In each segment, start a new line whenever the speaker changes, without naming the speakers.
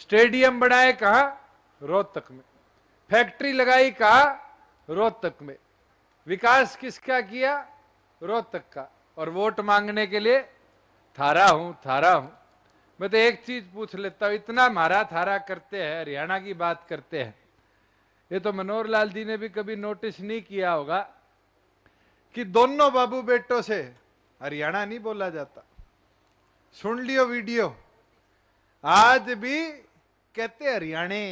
stadium बनाए कहा रोहतक में फैक्ट्री लगाई कहा रोहतक में विकास किसका किया रोहतक का और वोट मांगने के लिए थारा हूं थारा हूं मैं तो एक चीज पूछ लेता हूं इतना मारा थारा करते हैं हरियाणा की बात करते हैं ये तो मनोहर लाल जी ने भी कभी नोटिस नहीं किया होगा कि दोनों बाबू बेटों से हरियाणा नहीं बोला जाता सुन लियो वीडियो आज भी कहते हरियाणे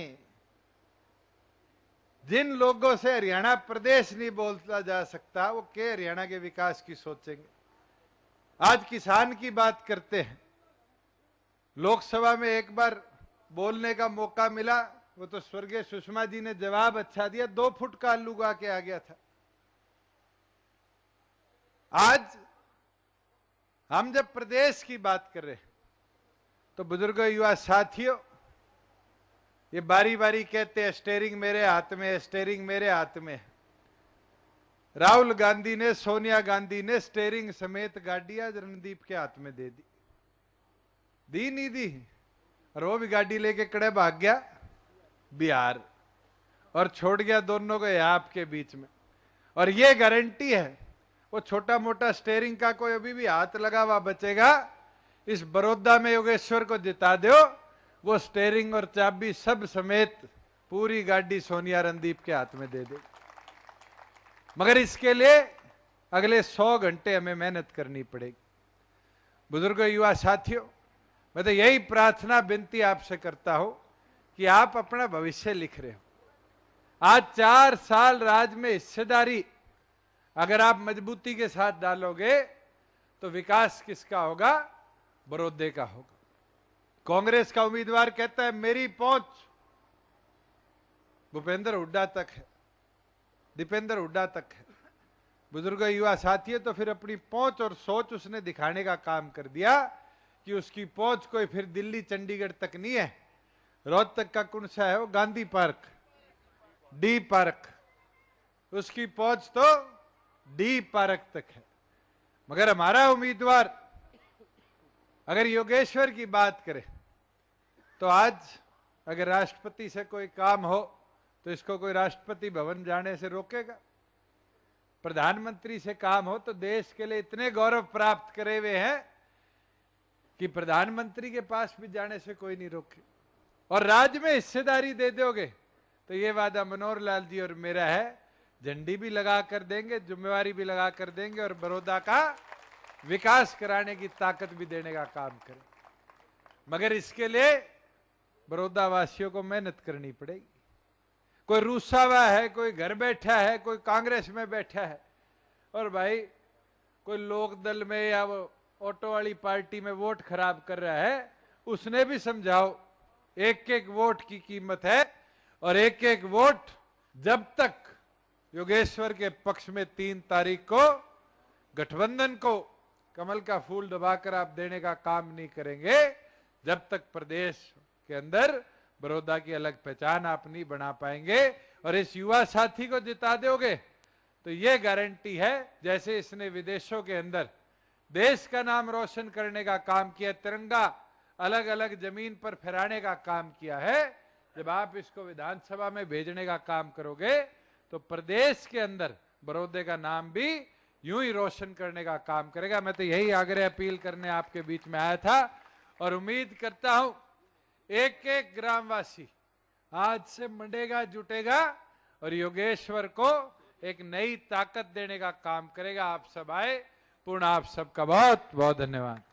जिन लोगों से हरियाणा प्रदेश नहीं बोलता जा सकता वो के हरियाणा के विकास की सोचेंगे आज किसान की बात करते हैं लोकसभा में एक बार बोलने का मौका मिला वो तो स्वर्गीय सुषमा जी ने जवाब अच्छा दिया दो फुट का आलू गा के आ गया था आज हम जब प्रदेश की बात कर रहे हैं तो बुजुर्ग युवा साथियों ये बारी बारी कहते हैं स्टेयरिंग मेरे हाथ में स्टेयरिंग मेरे हाथ में राहुल गांधी ने सोनिया गांधी ने स्टेरिंग समेत गाड़िया रणदीप के हाथ में दे दी दी नहीं दी और वो भी गाड़ी लेके कड़े भाग गया बिहार और छोड़ गया दोनों को आपके बीच में और ये गारंटी है वो छोटा मोटा स्टेयरिंग का कोई अभी भी हाथ लगा हुआ बचेगा इस बड़ौदा में योगेश्वर को जिता दो वो स्टेयरिंग और चाबी सब समेत पूरी गाड़ी सोनिया रणदीप के हाथ में दे दे मगर इसके लिए अगले सौ घंटे हमें मेहनत करनी पड़ेगी बुजुर्ग युवा साथियों मैं तो यही प्रार्थना विनती आपसे करता हूं कि आप अपना भविष्य लिख रहे हो आज चार साल राज में हिस्सेदारी अगर आप मजबूती के साथ डालोगे तो विकास किसका होगा बड़ौदे का होगा कांग्रेस का उम्मीदवार कहता है मेरी पहुंच भूपेंद्र हुड्डा तक है दीपेंद्र हुड्डा तक है बुजुर्ग युवा साथी है तो फिर अपनी पहुंच और सोच उसने दिखाने का काम कर दिया कि उसकी पहुंच कोई फिर दिल्ली चंडीगढ़ तक नहीं है रोहत तक का कौन सा है वो गांधी पार्क डी पार्क उसकी पहुंच तो डी पार्क तक है मगर हमारा उम्मीदवार अगर योगेश्वर की बात करें तो आज अगर राष्ट्रपति से कोई काम हो तो इसको कोई राष्ट्रपति भवन जाने से रोकेगा प्रधानमंत्री से काम हो तो देश के लिए इतने गौरव प्राप्त करे हुए हैं कि प्रधानमंत्री के पास भी जाने से कोई नहीं रोके और राज्य में हिस्सेदारी दे दोगे तो ये वादा मनोहर लाल जी और मेरा है झंडी भी लगा कर देंगे जिम्मेवारी भी लगा कर देंगे और बड़ौदा का विकास कराने की ताकत भी देने का काम करें मगर इसके लिए बड़ौदा वासियों को मेहनत करनी पड़ेगी कोई रूसा हुआ है कोई घर बैठा है कोई कांग्रेस में बैठा है और भाई कोई लोक दल में या वो ऑटो वाली पार्टी में वोट खराब कर रहा है उसने भी समझाओ एक एक वोट की कीमत है और एक एक वोट जब तक योगेश्वर के पक्ष में तीन तारीख को गठबंधन को कमल का फूल दबाकर आप देने का काम नहीं करेंगे जब तक प्रदेश के अंदर बड़ौदा की अलग पहचान आप नहीं बना पाएंगे और इस युवा साथी को जिता दोगे तो ये गारंटी है जैसे इसने विदेशों के अंदर देश का नाम रोशन करने का काम किया तिरंगा अलग अलग जमीन पर फहराने का काम किया है जब आप इसको विधानसभा में भेजने का काम करोगे तो प्रदेश के अंदर बड़ौदे का नाम भी यूं ही रोशन करने का काम करेगा मैं तो यही आग्रह अपील करने आपके बीच में आया था और उम्मीद करता हूं एक एक ग्रामवासी आज से मंडेगा जुटेगा और योगेश्वर को एक नई ताकत देने का काम करेगा आप सब आए पूर्ण आप सबका बहुत बहुत धन्यवाद